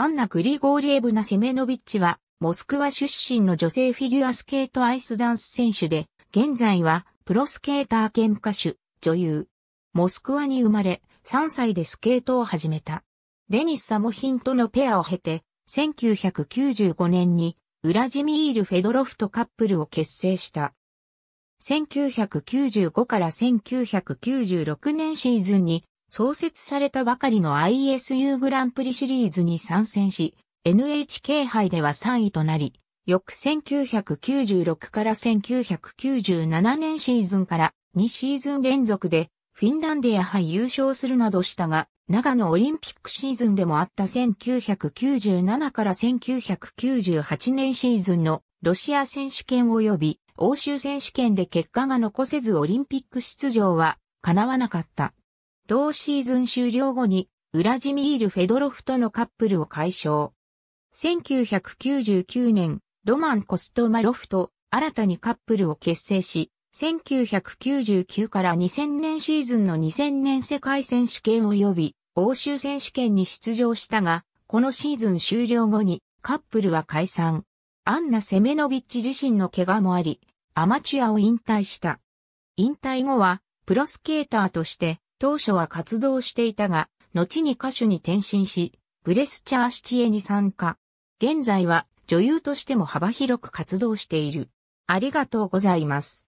アンナ・グリゴーリエブナ・セメノビッチは、モスクワ出身の女性フィギュアスケートアイスダンス選手で、現在は、プロスケーター兼歌手、女優。モスクワに生まれ、3歳でスケートを始めた。デニス・サモヒンとのペアを経て、1995年に、ウラジミール・フェドロフとカップルを結成した。1995から1996年シーズンに創設されたばかりの ISU グランプリシリーズに参戦し、NHK 杯では3位となり、翌1996から1997年シーズンから2シーズン連続でフィンランディア杯優勝するなどしたが、長野オリンピックシーズンでもあった1997から1998年シーズンのロシア選手権及び欧州選手権で結果が残せずオリンピック出場は叶わなかった。同シーズン終了後に、ウラジミール・フェドロフとのカップルを解消。1999年、ロマン・コストマロフと新たにカップルを結成し、1999から2000年シーズンの2000年世界選手権及び欧州選手権に出場したが、このシーズン終了後にカップルは解散。アンナ・セメノビッチ自身の怪我もあり、アマチュアを引退した。引退後は、プロスケーターとして、当初は活動していたが、後に歌手に転身し、ブレスチャーシチエに参加。現在は女優としても幅広く活動している。ありがとうございます。